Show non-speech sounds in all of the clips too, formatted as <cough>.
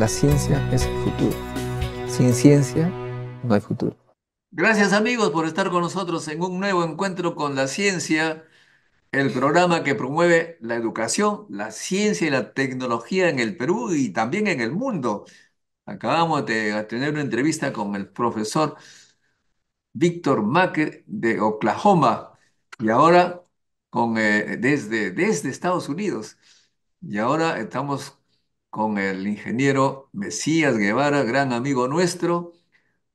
La ciencia es el futuro. Sin ciencia no hay futuro. Gracias amigos por estar con nosotros en un nuevo encuentro con la ciencia, el programa que promueve la educación, la ciencia y la tecnología en el Perú y también en el mundo. Acabamos de tener una entrevista con el profesor Víctor Macker de Oklahoma y ahora con, eh, desde, desde Estados Unidos. Y ahora estamos con el ingeniero Mesías Guevara, gran amigo nuestro,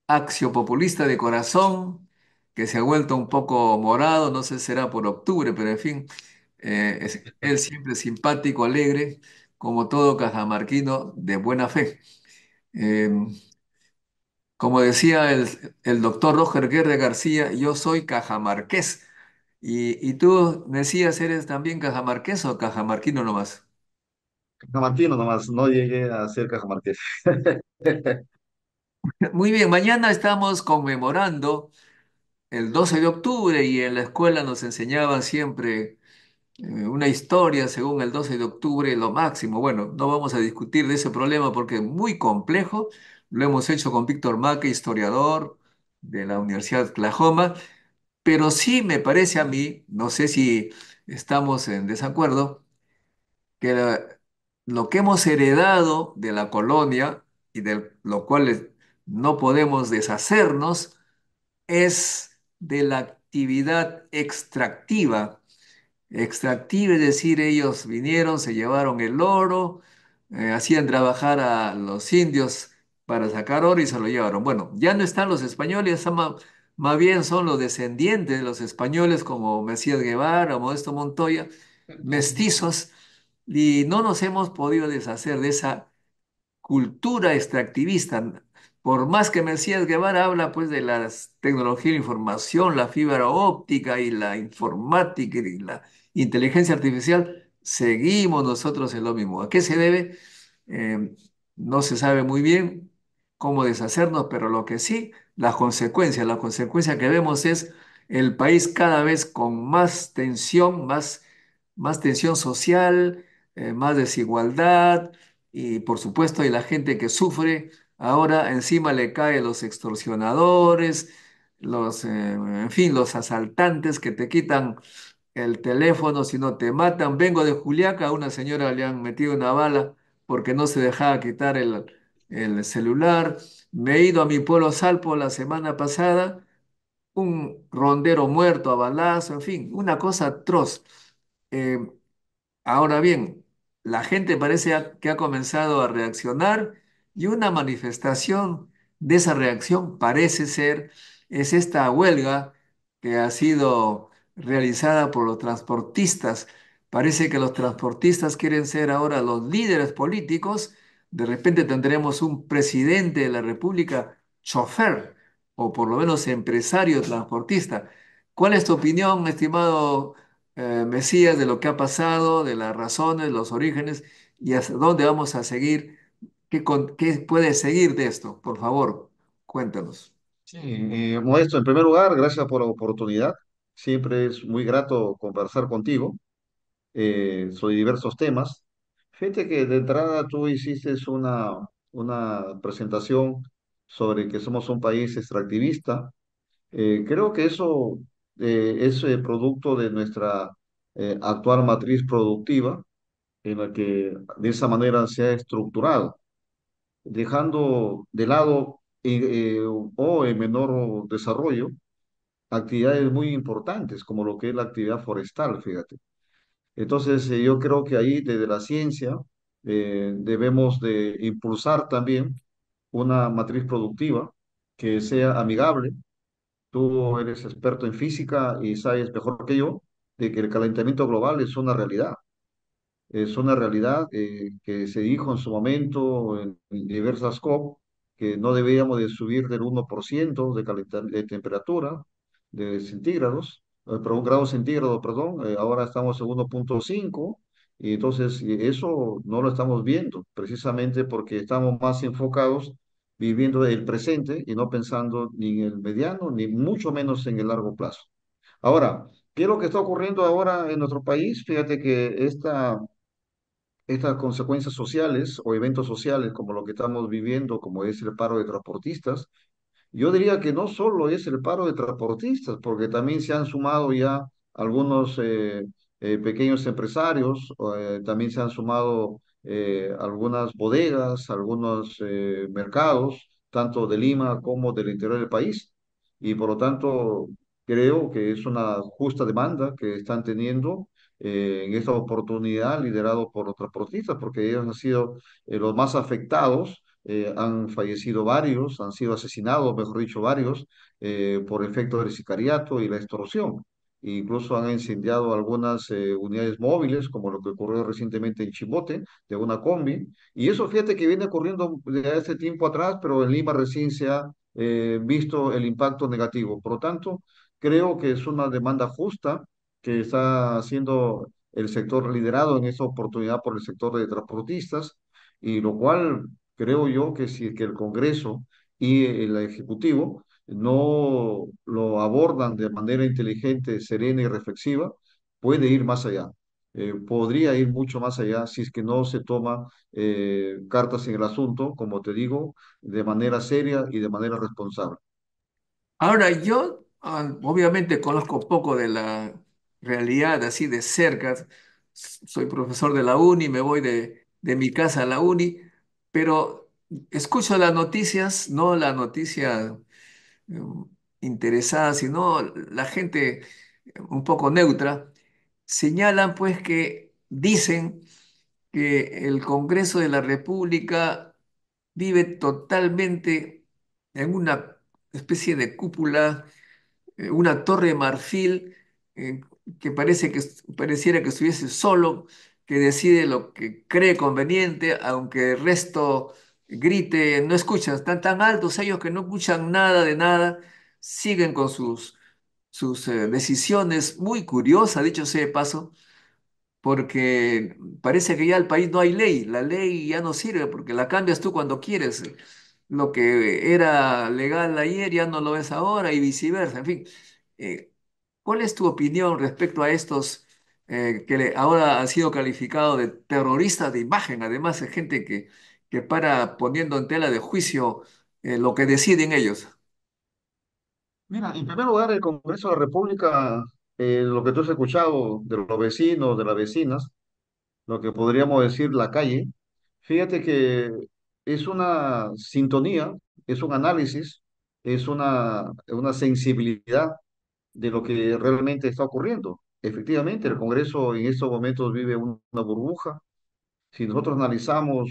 axiopopulista de corazón, que se ha vuelto un poco morado, no sé si será por octubre, pero en fin, eh, él siempre simpático, alegre, como todo cajamarquino de buena fe. Em, como decía el, doctor Roger Guerre García, yo soy cajamarqués. Y, tú, Mesías, ¿eres también cajamarqués o cajamarquino nomás? jamartino nomás, no llegué a ser <laughs> Muy bien, mañana estamos conmemorando el 12 de octubre y en la escuela nos enseñaban siempre eh, una historia según el 12 de octubre, lo máximo. Bueno, no vamos a discutir de ese problema porque es muy complejo. Lo hemos hecho con Víctor Maque, historiador de la Universidad de Oklahoma, pero sí me parece a mí, no sé si estamos en desacuerdo, que la, lo que hemos heredado de la colonia y de lo cual no podemos deshacernos es de la actividad extractiva. Extractiva, es decir, ellos vinieron, se llevaron el oro, eh, hacían trabajar a los indios para sacar oro y se lo llevaron. Bueno, ya no están los españoles, más, más bien son los descendientes de los españoles como Mesías Guevara, Modesto Montoya, mestizos y no nos hemos podido deshacer de esa cultura extractivista. Por más que Mercedes Guevara habla pues de la tecnología de la información, la fibra óptica y la informática y la inteligencia artificial, seguimos nosotros en lo mismo. ¿A qué se debe? Em, no se sabe muy bien cómo deshacernos, pero lo que sí, las consecuencias, la consecuencia que vemos es el país cada vez con más tensión, más, más tensión social, eh, más desigualdad y por supuesto hay la gente que sufre, ahora encima le caen los extorsionadores, los, eh, en fin, los asaltantes que te quitan el teléfono si no te matan. Vengo de Juliaca, a una señora le han metido una bala porque no se dejaba quitar el, celular. Me he ido a mi pueblo Salpo la semana pasada, un rondero muerto a balazo, en fin, una cosa atroz. Eh, ahora bien, la gente parece que ha comenzado a reaccionar y una manifestación de esa reacción parece ser es esta huelga que ha sido realizada por los transportistas. Parece que los transportistas quieren ser ahora los líderes políticos. De repente tendremos un presidente de la República chofer o por lo menos empresario transportista. ¿Cuál es tu opinión, estimado eh, Mesías, de lo que ha pasado, de las razones, los orígenes y hasta dónde vamos a seguir, qué, qué puede seguir de esto. Por favor, cuéntanos. Sí, eh, Modesto, en primer lugar, gracias por la oportunidad. Siempre es muy grato conversar contigo eh, sobre diversos temas. Fíjate que de entrada tú hiciste una, una presentación sobre que somos un país extractivista. Eh, creo que eso eh, es eh, producto de nuestra eh, actual matriz productiva, en la que de esa manera se ha estructurado, dejando de lado eh, o en menor desarrollo actividades muy importantes, como lo que es la actividad forestal, fíjate. Entonces, yo creo que ahí desde la ciencia debemos de impulsar también una matriz productiva que sea amigable tú eres experto en física y sabes mejor que yo de que el calentamiento global es una realidad. Es una realidad eh, que se dijo en su momento en, diversas COP que no debíamos de subir del 1% de, de temperatura de centígrados, eh, pero un grado centígrado, perdón, eh, ahora estamos en 1.5 y entonces eso no lo estamos viendo precisamente porque estamos más enfocados viviendo el presente y no pensando ni en el mediano, ni mucho menos en el largo plazo. Ahora, ¿qué es lo que está ocurriendo ahora en nuestro país? Fíjate que esta, estas consecuencias sociales o eventos sociales como lo que estamos viviendo, como es el paro de transportistas, yo diría que no solo es el paro de transportistas, porque también se han sumado ya algunos eh, eh, pequeños empresarios, eh, también se han sumado eh, algunas bodegas, algunos eh, mercados, tanto de Lima como del interior del país. Y por lo tanto, creo que es una justa demanda que están teniendo eh, en esta oportunidad liderado por los transportistas, porque ellos han sido los más afectados. han fallecido varios, han sido asesinados, mejor dicho, varios, por efecto del sicariato y la extorsión incluso han incendiado algunas eh, unidades móviles, como lo que ocurrió recientemente en Chimbote, de una combi. Y eso fíjate que viene ocurriendo desde hace tiempo atrás, pero en Lima recién se ha eh, visto el impacto negativo. Por lo tanto, creo que es una demanda justa que está haciendo el sector liderado en esta oportunidad por el sector de transportistas, y lo cual creo yo que si que el Congreso y el Ejecutivo no lo abordan de manera inteligente, serena y reflexiva, puede ir más allá. Eh, podría ir mucho más allá si es que no se toma eh, cartas en el asunto, como te digo, de manera seria y de manera responsable. Ahora, yo ah, obviamente conozco poco de la realidad así de cerca. Soy profesor de la uni, me voy de, de mi casa a la uni, pero escucho las noticias, no la noticia interesadas, interesada, sino la gente un poco neutra, señalan pues que dicen que el Congreso de la República vive totalmente en una especie de cúpula, eh, una torre de marfil eh, que parece que pareciera que estuviese solo, que decide lo que cree conveniente, aunque el resto grite no escuchan, están tan altos ellos que no escuchan nada de nada, siguen con sus, sus eh, decisiones, muy curiosa dicho sea de paso, porque parece que ya el país no hay ley, la ley ya no sirve porque la cambias tú cuando quieres, lo que era legal ayer ya no lo es ahora y viceversa, en fin. Eh, ¿Cuál es tu opinión respecto a estos eh, que ahora han sido calificados de terroristas de imagen? Además, de gente que, que para poniendo en tela de juicio eh, lo que deciden ellos? Mira, en primer lugar, el Congreso de la República, eh, lo que tú has escuchado de los vecinos, de las vecinas, lo que podríamos decir la calle, fíjate que es una sintonía, es un análisis, es una, una sensibilidad de lo que realmente está ocurriendo. Efectivamente, el Congreso en estos momentos vive una burbuja. Si nosotros analizamos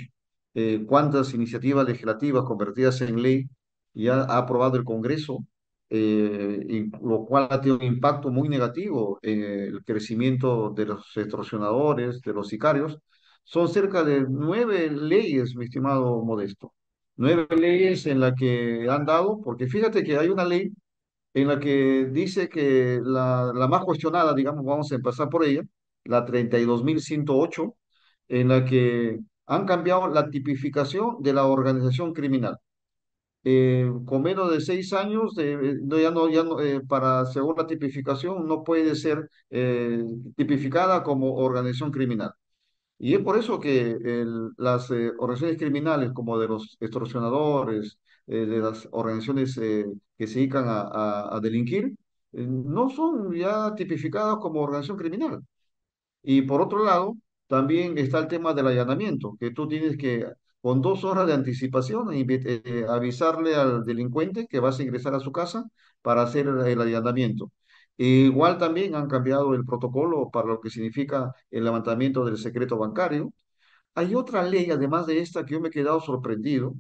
eh, cuántas iniciativas legislativas convertidas en ley ya ha aprobado el Congreso, eh, lo cual ha tenido un impacto muy negativo en eh, el crecimiento de los extorsionadores, de los sicarios. Son cerca de nueve leyes, mi estimado Modesto. Nueve leyes en las que han dado, porque fíjate que hay una ley en la que dice que la, la más cuestionada, digamos, vamos a empezar por ella, la 32.108, en la que han cambiado la tipificación de la organización criminal. Eh, con menos de seis años, eh, eh, para, según la tipificación, no puede ser tipificada como organización criminal. Y es por eso que las organizaciones criminales, como de los extorsionadores, de las organizaciones que se dedican a delinquir, no son ya tipificadas como organización criminal. Y por otro lado, también está el tema del allanamiento, que tú tienes que, con dos horas de anticipación, eh, eh, avisarle al delincuente que vas a ingresar a su casa para hacer el allanamiento. Igual también han cambiado el protocolo para lo que significa el levantamiento del secreto bancario. Hay otra ley, además de esta, que yo me he quedado sorprendido,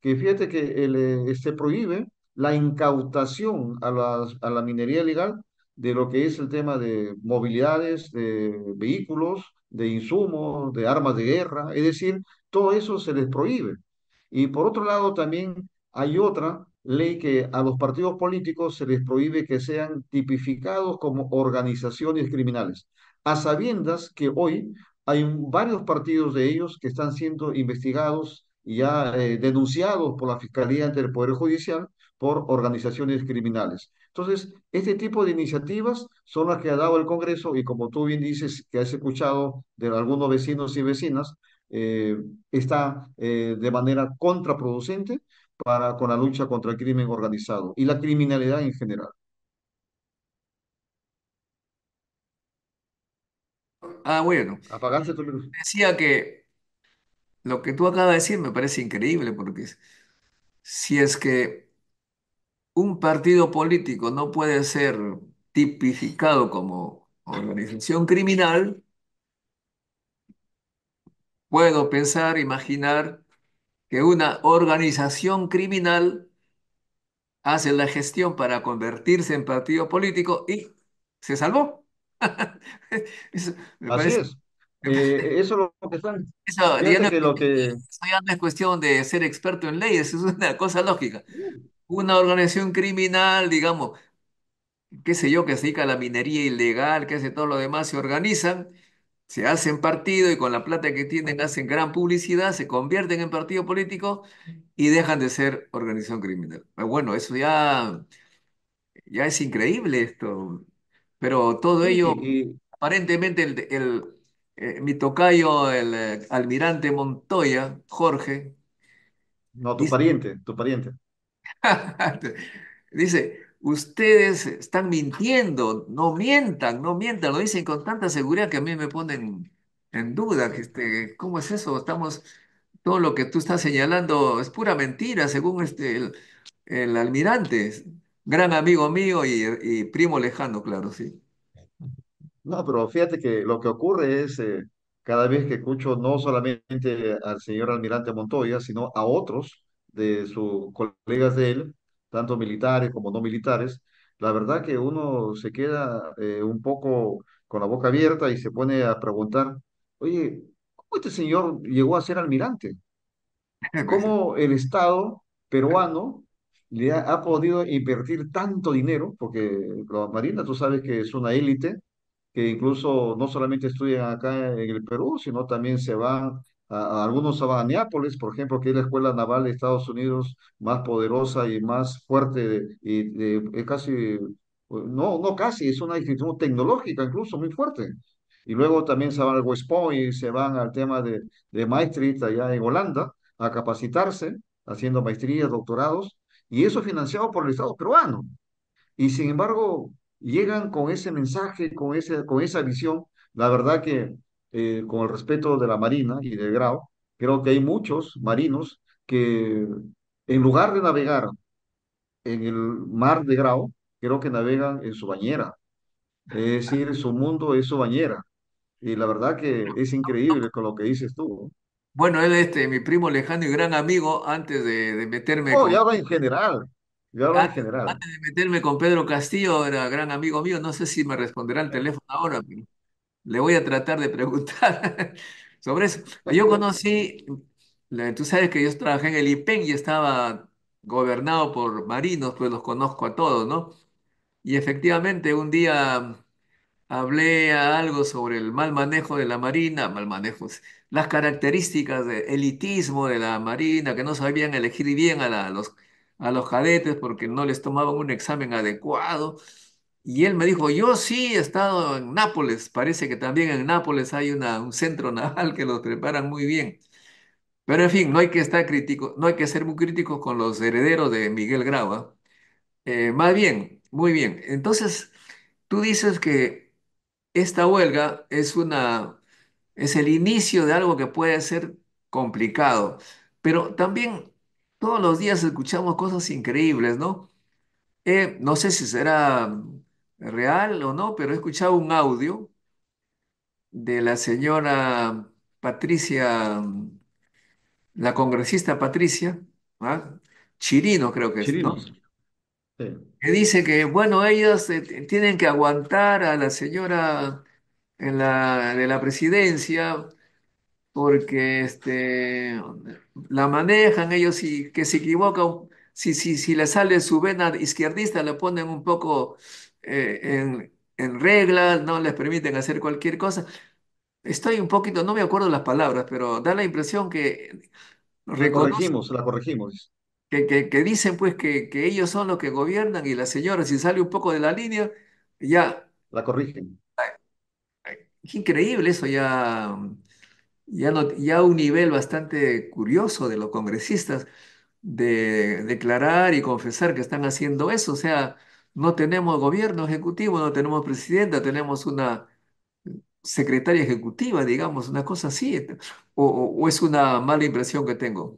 que fíjate que eh, se este, prohíbe la incautación a, a la minería legal de lo que es el tema de movilidades, de vehículos, de insumos, de armas de guerra, es decir, todo eso se les prohíbe. Y por otro lado también hay otra ley que a los partidos políticos se les prohíbe que sean tipificados como organizaciones criminales, a sabiendas que hoy hay varios partidos de ellos que están siendo investigados y ya eh, denunciados por la Fiscalía ante el Poder Judicial por organizaciones criminales. Entonces, este tipo de iniciativas son las que ha dado el Congreso y como tú bien dices, que has escuchado de algunos vecinos y vecinas, eh, está eh, de manera contraproducente para, con la lucha contra el crimen organizado y la criminalidad en general. Ah, bueno. Apagarse tu luz. Decía que lo que tú acabas de decir me parece increíble porque si es que un partido político no puede ser tipificado como organización criminal, puedo pensar, imaginar que una organización criminal hace la gestión para convertirse en partido político y se salvó. <laughs> Eh, eso, es. <laughs> eso lo que Eso, ya no es cuestión de ser experto en leyes, es una cosa lógica. Una organización criminal, digamos, qué sé yo, que se dedica a la minería ilegal, que hace todo lo demás, se organizan, se hacen partido y con la plata que tienen hacen gran publicidad, se convierten en partido político y dejan de ser organización criminal. Ah, bueno, eso ya, ya es increíble esto, pero todo ello, aparentemente el, eh, mi tocayo, el eh, almirante Montoya, Jorge, No, tu pariente, tu pariente. <laughs> Dice, ustedes están mintiendo, no mientan, no mientan, lo dicen con tanta seguridad que a mí me ponen en duda. Este, ¿Cómo es eso? Estamos, todo lo que tú estás señalando es pura mentira, según este, el, almirante, gran amigo mío y, primo lejano, claro, sí. No, pero fíjate que lo que ocurre es, eh, cada vez que escucho no solamente al señor almirante Montoya, sino a otros, de sus colegas de él, tanto militares como no militares, la verdad que uno se queda eh, un poco con la boca abierta y se pone a preguntar, oye, ¿cómo este señor llegó a ser almirante? <laughs> ¿Cómo el Estado peruano le ha, podido invertir tanto dinero? Porque la Marina, tú sabes que es una élite, que incluso no solamente estudia acá en el Perú, sino también se va algunos van van a Nápoles, por ejemplo, que es la escuela naval de Estados Unidos más poderosa y más fuerte, y es casi, pues, no, no casi, es una institución tecnológica incluso muy fuerte. Y luego también se van al West Point y se van al tema de, de allá en Holanda a capacitarse, haciendo maestrías, doctorados, y eso financiado por el Estado peruano. Y sin embargo, llegan con ese mensaje, con, ese, con esa visión. La verdad que eh, con el respeto de la Marina y del Grau, creo que hay muchos marinos que en lugar de navegar en el mar de Grau, creo que navegan en su bañera. Es decir, su mundo es su bañera. Y la verdad que es increíble con lo que dices tú. Bueno, él este, mi primo lejano y gran amigo, antes de, meterme. Oh, ya va en general. Ya en ah, general. Antes de meterme con Pedro Castillo, era gran amigo mío. No sé si me responderá el teléfono ahora, le voy a tratar de preguntar <laughs> sobre eso. Yo conocí, tú sabes que yo trabajé en el IPEN y estaba gobernado por marinos, pues los conozco a todos, ¿no? Y efectivamente un día mm, hablé algo sobre el mal manejo de la marina, mal manejo, <laughs> las características de elitismo de la marina, que no sabían elegir bien a, los, a los cadetes porque no les tomaban un examen adecuado. Y él me dijo, yo sí he estado en Nápoles, parece que también en Nápoles hay un centro <laughs> naval que los preparan muy bien. Pero en fin, no hay que estar crítico, no hay que ser muy crítico con los herederos de Miguel Grava. Eh, más bien, muy bien. Entonces, tú dices que esta huelga es una, es el inicio de algo que puede ser complicado, pero también todos los días escuchamos cosas increíbles, ¿no? Eh, no sé si será real o no, pero he escuchado un audio de la señora Patricia, la congresista Patricia, ¿ah? Chirino creo que es, que dice que, bueno, ellos eh, tienen que aguantar a la señora de la presidencia porque este, la manejan ellos y que se equivocan, si, si, si le sale su vena izquierdista, le ponen un poco eh, en, reglas, no les permiten hacer cualquier cosa. Estoy un poquito, no me acuerdo las palabras, pero da la impresión que La corregimos, la corregimos. que, que, dicen pues que, que ellos son los que gobiernan y la señora si sale un poco de la línea, ya, La corrigen. qué increíble eso, ya, ya, no, ya un nivel bastante curioso de los congresistas de declarar y confesar que están haciendo eso, o sea, no tenemos gobierno ejecutivo, no tenemos presidenta, tenemos una secretaria ejecutiva, digamos, una cosa así. Este, ¿O, es una mala impresión que tengo?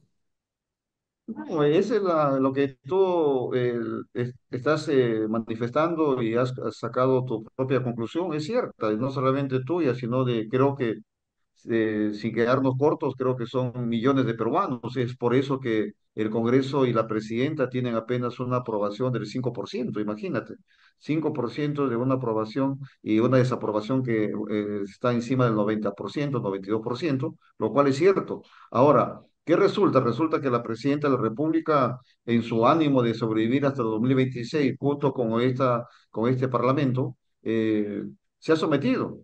No, eso es lo que tú eh, estás eh, manifestando y has, sacado tu propia conclusión, es cierta, no solamente tuya, sino de, creo que, eh, sin quedarnos cortos, creo que son millones de peruanos, es por eso que el Congreso y la presidenta tienen apenas una aprobación del 5%, imagínate, 5% de una aprobación y una desaprobación que eh, está encima del 90%, 92%, lo cual es cierto. Ahora, ¿qué resulta? Resulta que la presidenta de la República, en su ánimo de sobrevivir hasta el 2026, junto con, esta, con este Parlamento, eh, se ha sometido.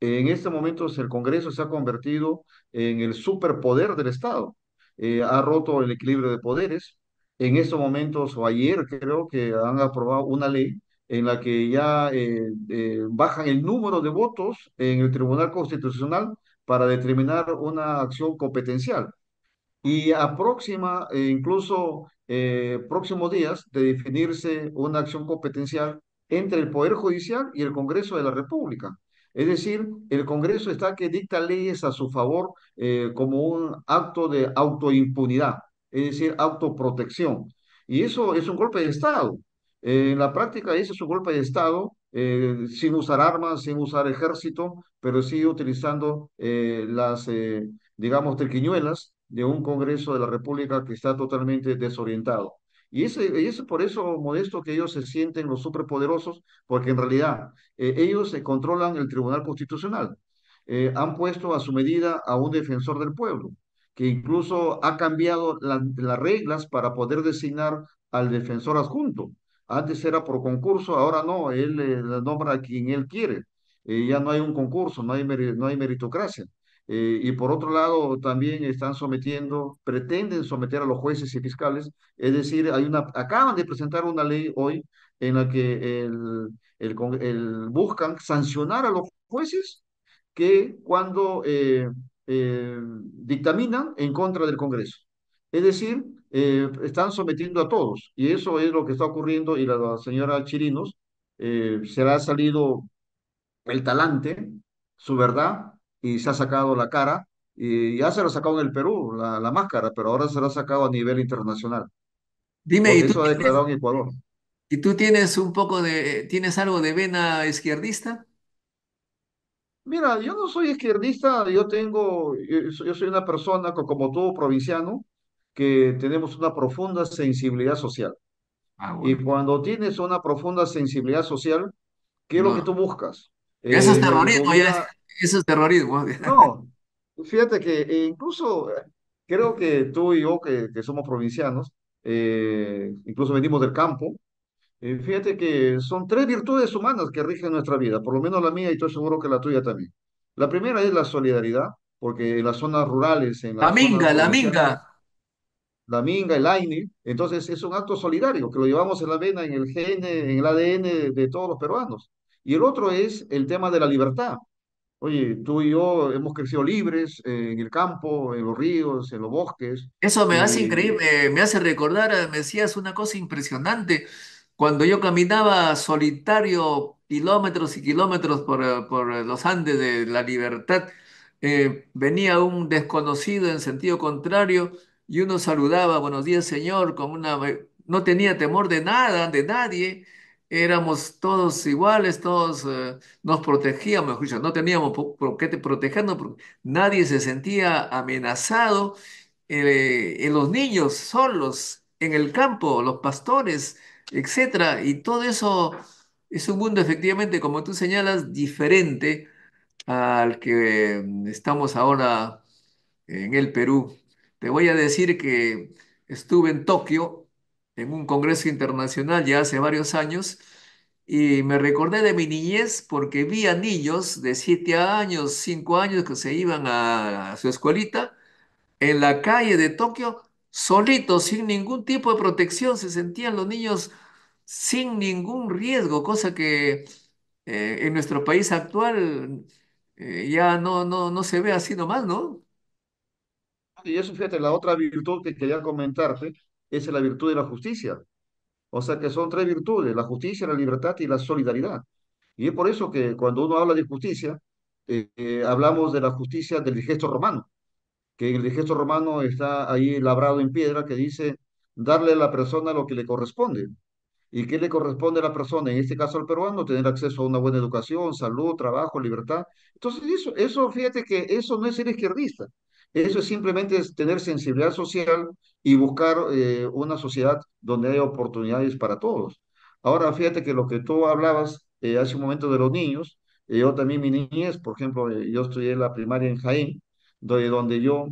En este momento el Congreso se ha convertido en el superpoder del Estado eh, ha roto el equilibrio de poderes. En estos momentos, o ayer creo que han aprobado una ley en la que ya eh, eh, bajan el número de votos en el Tribunal Constitucional para determinar una acción competencial. Y a próxima incluso próximos días, de definirse una acción competencial entre el Poder Judicial y el Congreso de la República. Es decir, el Congreso está que dicta leyes a su favor eh, como un acto de autoimpunidad, es decir, autoprotección. Y eso es un golpe de Estado. Eh, en la práctica, ese es un golpe de Estado eh, sin usar armas, sin usar ejército, pero sí utilizando las, digamos, triquiñuelas de un Congreso de la República que está totalmente desorientado. Y es y eso por eso, Modesto, que ellos se sienten los superpoderosos, porque en realidad eh, ellos controlan el Tribunal Constitucional. Eh, han puesto a su medida a un defensor del pueblo, que incluso ha cambiado las reglas para poder designar al defensor adjunto. Antes era por concurso, ahora no, él eh, nombra a quien él quiere. ya no hay un concurso, no hay, no hay meritocracia. Eh, y por otro lado, también están sometiendo, pretenden someter a los jueces y fiscales, es decir, hay una, acaban de presentar una ley hoy en la que el, el, buscan sancionar a los jueces que cuando eh, eh, dictaminan en contra del Congreso. Es decir, están sometiendo a todos, y eso es lo que está ocurriendo, y la, señora Chirinos se ha salido el talante, su verdad, y se ha sacado la cara y ya se lo ha sacado en el Perú, la, la, máscara, pero ahora se lo ha sacado a nivel internacional. Dime, ¿y tú eso ha declarado en Ecuador. ¿Y tú tienes un poco de, tienes algo de vena izquierdista? Mira, yo no soy izquierdista, yo tengo, yo soy una persona como todo provinciano, que tenemos una profunda sensibilidad social. Ah, y cuando tienes una profunda sensibilidad social, ¿qué es lo que tú buscas? Eso eh, es terrorismo, ya eso es terrorismo. No, pues fíjate que eh, incluso eh, creo que tú y yo, que, somos provincianos, eh, incluso venimos del campo, fíjate que son tres virtudes humanas que rigen nuestra vida, por lo menos la mía y estoy seguro que la tuya también. La primera es la solidaridad, porque en las zonas rurales, en La minga, la minga. la minga, el AINE, entonces es un acto solidario que lo llevamos en la vena, en el gen, en el ADN de todos los peruanos. Y el otro es el tema de la libertad, Oye, tú y yo hemos crecido libres eh, en el campo, en los ríos, en los bosques. Eso me hace eh, increíble, me hace recordar, eh, me decías una cosa impresionante. Cuando yo caminaba solitario kilómetros y kilómetros por, por los Andes de la Libertad, eh, venía un desconocido en sentido contrario y uno saludaba, buenos días señor, con una... No tenía temor de nada, de nadie éramos todos iguales, todos eh, nos protegíamos, no teníamos por, qué protegernos, porque nadie se sentía amenazado. Eh, los niños solos en el campo, los pastores, etcétera, y todo eso es un mundo efectivamente, como tú señalas, diferente al que mm, estamos ahora en el Perú. Te voy a decir que estuve en Tokio en un congreso internacional ya hace varios años y me recordé de mi niñez porque vi a niños de 7 años, 5 años que se iban a, su escuelita en la calle de Tokio solitos, sin ningún tipo de protección, se sentían los niños sin ningún riesgo, cosa que eh, en nuestro país actual eh, ya no, no, no se ve así nomás, ¿no? Y eso, fíjate, la otra virtud que quería comentarte es la virtud de la justicia. O sea que son tres virtudes, la justicia, la libertad y la solidaridad. Y es por eso que cuando uno habla de justicia, eh, eh, hablamos de la justicia del digesto romano, que el digesto romano está ahí labrado en piedra que dice darle a la persona lo que le corresponde. ¿Y qué le corresponde a la persona? En este caso al peruano, tener acceso a una buena educación, salud, trabajo, libertad. Entonces, eso, eso fíjate que eso no es ser izquierdista. Eso es simplemente tener sensibilidad social y buscar eh, una sociedad donde hay oportunidades para todos. Ahora, fíjate que lo que tú hablabas eh, hace un momento de los niños, eh, yo también mi niñez, por ejemplo, yo estudié la primaria en Jaén, donde, donde yo,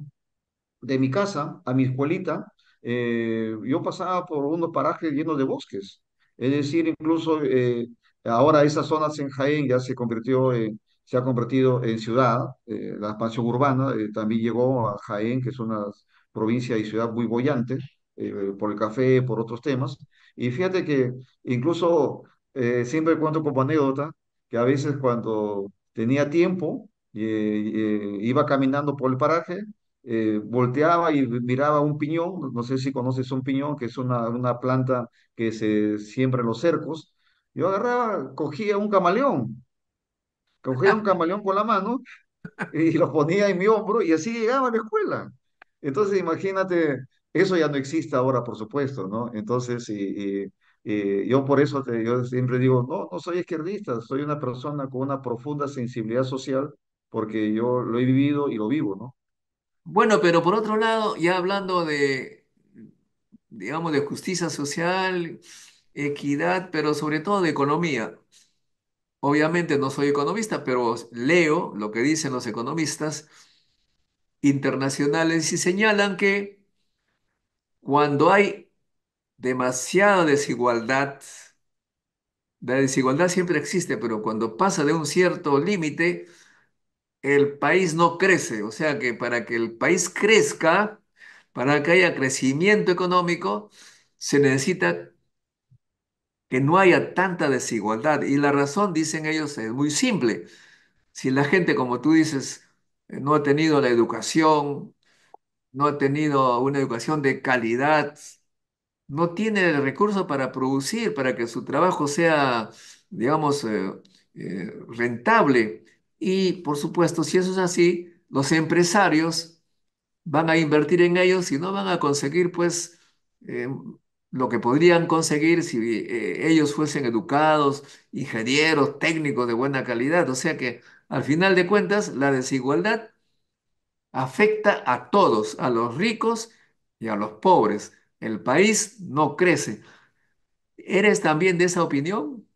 de mi casa a mi escuelita, yo pasaba por unos parajes llenos de bosques. Es decir, incluso ahora esas zonas en Jaén ya se convirtió en se ha convertido en ciudad, eh, la expansión urbana eh, también llegó a Jaén, que es una provincia y ciudad muy bollante, eh, por el café, por otros temas. Y fíjate que incluso siempre cuento como anécdota que a veces cuando tenía tiempo, iba caminando por el paraje, volteaba y miraba un piñón, no sé si conoces un piñón, que es una, una planta que se siembra en los cercos, yo agarraba, cogía un camaleón cogía un camaleón con la mano y <laughs> lo ponía en mi hombro y así llegaba a la escuela. Entonces, imagínate, eso ya no existe ahora, por supuesto, ¿no? Entonces, y, yo por eso yo siempre digo, no, no soy izquierdista, soy una persona con una profunda sensibilidad social porque yo lo he vivido y lo vivo, ¿no? Bueno, pero por otro lado, ya hablando de, digamos, de justicia social, equidad, pero sobre todo de economía. Obviamente no soy economista, pero leo lo que dicen los economistas internacionales y señalan que cuando hay demasiada desigualdad, la desigualdad siempre existe, pero cuando pasa de un cierto límite, el país no crece. O sea que para que el país crezca, para que haya crecimiento económico, se necesita que no haya tanta desigualdad. Y la razón, dicen ellos, es muy simple. Si la gente, como tú dices, eh, no ha tenido la educación, no ha tenido una educación de calidad, no tiene el recurso para producir, para que su trabajo sea, digamos, eh, eh, rentable. Y, por supuesto, si eso es así, los empresarios van a invertir en ellos y no van a conseguir, pues, lo que podrían conseguir si eh, ellos fuesen educados, ingenieros, técnicos de buena calidad. O sea que, al final de cuentas, la desigualdad afecta a todos, a los ricos y a los pobres. El país no crece. ¿Eres también de esa opinión?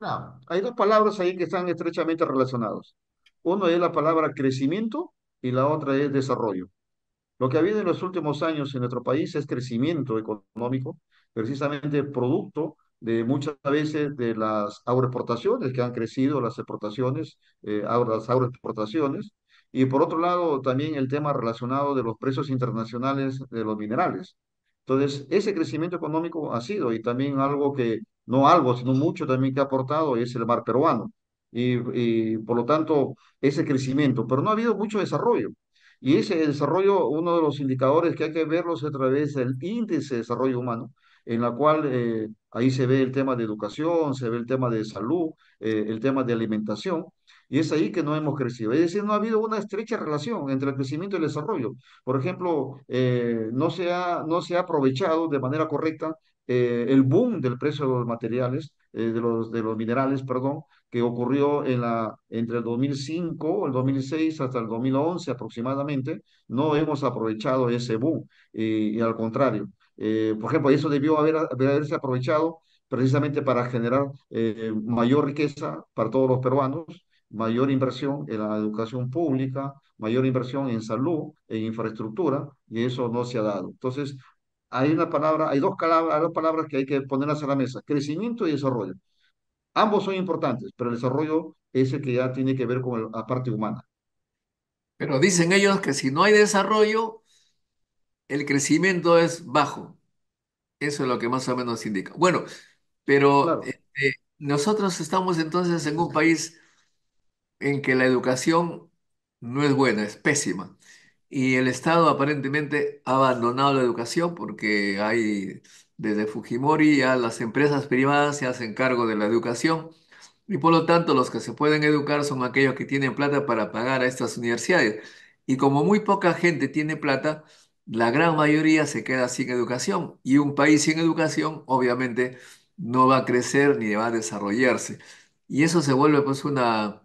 No, hay dos palabras ahí que están estrechamente relacionadas. Uno es la palabra crecimiento y la otra es desarrollo. Lo que ha habido en los últimos años en nuestro país es crecimiento económico, precisamente producto de muchas veces de las agroexportaciones que han crecido, las exportaciones, eh, las agroexportaciones, y por otro lado también el tema relacionado de los precios internacionales de los minerales. Entonces, ese crecimiento económico ha sido y también algo que, no algo, sino mucho también que ha aportado es el mar peruano. y por lo tanto, ese crecimiento, pero no ha habido mucho desarrollo. Y ese desarrollo, uno de los indicadores que hay que verlos a través del índice de desarrollo humano, en la cual eh, ahí se ve el tema de educación, se ve el tema de salud, eh, el tema de alimentación, y es ahí que no hemos crecido. Es decir, no ha habido una estrecha relación entre el crecimiento y el desarrollo. Por ejemplo, eh, no, se ha, no se ha aprovechado de manera correcta el boom del precio de los materiales, de, los, de los minerales, perdón, que ocurrió en la, entre el 2005, el 2006 hasta el 2011 aproximadamente, no hemos aprovechado ese boom, eh, y al contrario. Eh, por ejemplo, eso debió haber, haberse aprovechado precisamente para generar eh, mayor riqueza para todos los peruanos, mayor inversión en la educación pública, mayor inversión en salud, en infraestructura, y eso no se ha dado. Entonces, hay una palabra, hay dos, hay dos palabras que hay que ponerlas a la mesa, crecimiento y desarrollo. Ambos son importantes, pero el desarrollo es el que ya tiene que ver con la parte humana. Pero dicen ellos que si no hay desarrollo, el crecimiento es bajo. Eso es lo que más o menos indica. Bueno, pero este, nosotros estamos entonces en un país en que la educación no es buena, es pésima. Y el Estado aparentemente ha abandonado la educación porque hay desde Fujimori a las empresas privadas se hacen cargo de la educación y por lo tanto los que se pueden educar son aquellos que tienen plata para pagar a estas universidades. Y como muy poca gente tiene plata, la gran mayoría se queda sin educación y un país sin educación obviamente no va a crecer ni va a desarrollarse. Y eso se vuelve pues una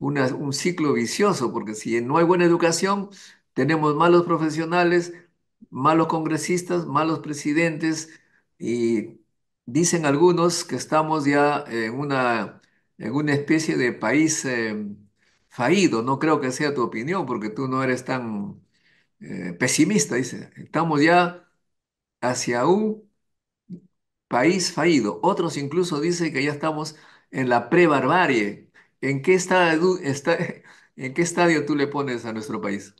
un ciclo vicioso porque si no hay buena educación, tenemos malos profesionales, malos congresistas, malos presidentes y dicen algunos que estamos ya en una, en una especie de país em, fallido. No creo que sea tu opinión porque tú no eres tan eh, pesimista. Dice, estamos ya hacia un país fallido. Otros incluso dicen que ya estamos en la prebarbarie. ¿En qué <laughs> ¿En qué estadio tú le pones a nuestro país?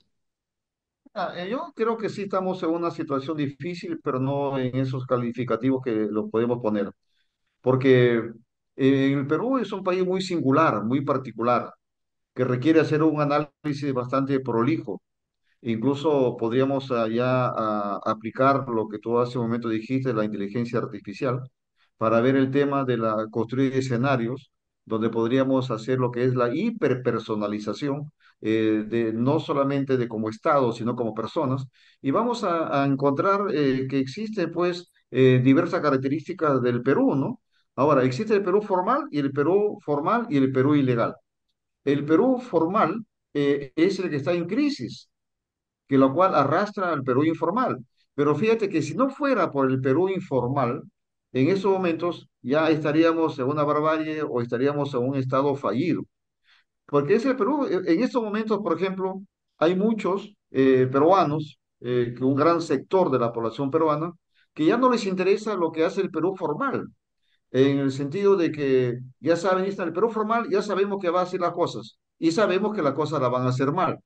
Ah, eh, yo creo que sí estamos en una situación difícil, pero no en esos calificativos que los podemos poner. Porque eh, el Perú es un país muy singular, muy particular, que requiere hacer un análisis bastante prolijo. Incluso podríamos ya aplicar lo que tú hace un momento dijiste, la inteligencia artificial, para ver el tema de la construir escenarios donde podríamos hacer lo que es la hiperpersonalización, eh, de, no solamente de como Estado, sino como personas, y vamos a, encontrar eh, que existe pues eh, diversas características del Perú, ¿no? Ahora, existe el Perú formal y el Perú formal y el Perú ilegal. El Perú formal es el que está en crisis, que lo cual arrastra al Perú informal. Pero fíjate que si no fuera por el Perú informal, en esos momentos ya estaríamos en una barbarie o estaríamos en un estado fallido. Porque es Perú, e, en estos momentos, por ejemplo, hay muchos eh, peruanos, eh, un gran sector de la población peruana, que ya no les interesa lo que hace el Perú formal, en el sentido de que ya saben, está el Perú formal, ya sabemos que va a hacer las cosas y sabemos que las cosas las van a hacer mal.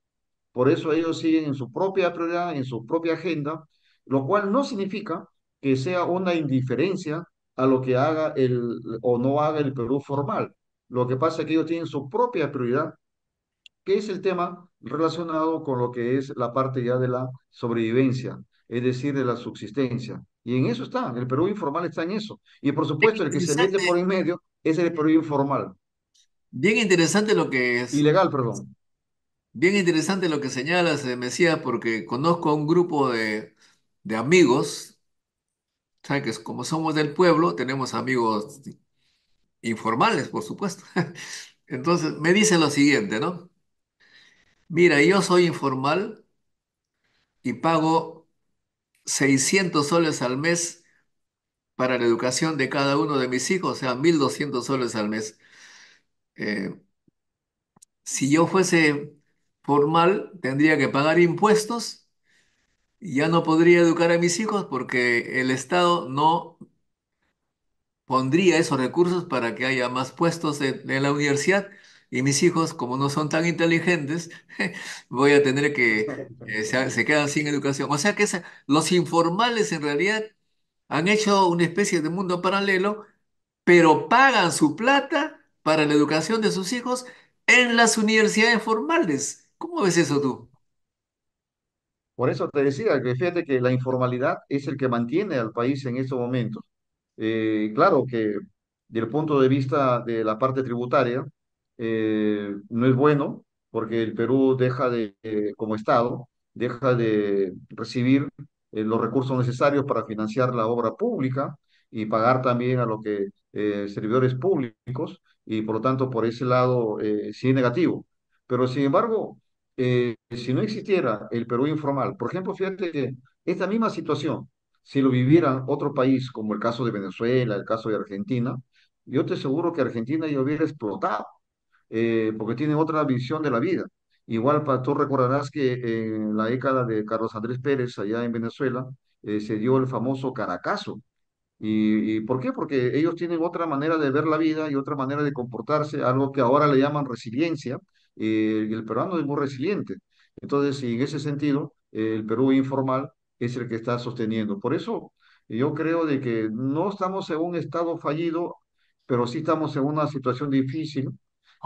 Por eso ellos siguen en su propia prioridad, en su propia agenda, lo cual no significa que sea una indiferencia a lo que haga el o no haga el Perú formal. Lo que pasa es que ellos tienen su propia prioridad, que es el tema relacionado con lo que es la parte ya de la sobrevivencia, es decir, de la subsistencia. Y en eso está, el Perú informal está en eso. Y por supuesto, el que se mete por en medio es el Perú informal. Bien interesante lo que es. Ilegal, perdón. Bien interesante lo que señalas, eh, Mesías, porque conozco a un grupo de, de amigos que como somos del pueblo, tenemos amigos informales, por supuesto. <laughs> Entonces, me dice lo siguiente, ¿no? Mira, yo soy informal y pago 600 soles al mes para la educación de cada uno de mis hijos, o sea, 1.200 soles al mes. Eh, si yo fuese formal, tendría que pagar impuestos ya no podría educar a mis hijos porque el Estado no pondría esos recursos para que haya más puestos en, la universidad y mis hijos, como no son tan inteligentes, <laughs> voy a tener que, eh, se, quedan sin educación. O sea que los informales en realidad han hecho una especie de mundo paralelo, pero pagan su plata para la educación de sus hijos en las universidades formales. ¿Cómo ves eso tú? Por eso te decía que fíjate que la informalidad es el que mantiene al país en estos momentos. Eh, claro que desde el punto de vista de la parte tributaria, eh, no es bueno porque el Perú deja de, como Estado, deja de recibir eh, los recursos necesarios para financiar la obra pública y pagar también a los que servidores públicos y por lo tanto por ese lado sí es negativo. Pero sin embargo, eh, si no existiera el Perú informal, por ejemplo, fíjate que esta misma situación, si lo vivieran otro país, como el caso de Venezuela, el caso de Argentina, yo te aseguro que Argentina ya hubiera explotado, eh, porque tienen otra visión de la vida. Igual para, tú recordarás que en la década de Carlos Andrés Pérez, allá en Venezuela, eh, se dio el famoso caracazo. ¿Y, ¿Y por qué? Porque ellos tienen otra manera de ver la vida y otra manera de comportarse, algo que ahora le llaman resiliencia, eh, y el peruano es muy resiliente. Entonces, en ese sentido, eh, el Perú informal es el que está sosteniendo. Por eso yo creo de que no estamos en un estado fallido, pero sí estamos en una situación difícil,